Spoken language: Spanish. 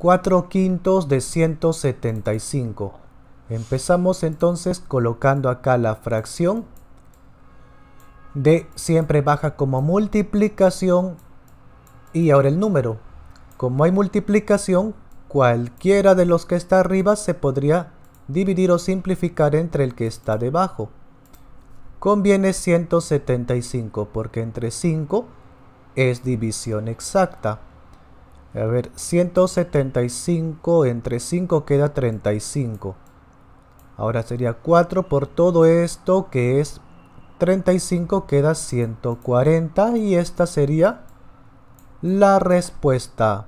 4 quintos de 175. Empezamos entonces colocando acá la fracción de siempre baja como multiplicación y ahora el número. Como hay multiplicación, cualquiera de los que está arriba se podría dividir o simplificar entre el que está debajo. Conviene 175 porque entre 5 es división exacta. A ver, 175 entre 5 queda 35. Ahora sería 4 por todo esto que es 35 queda 140 y esta sería la respuesta.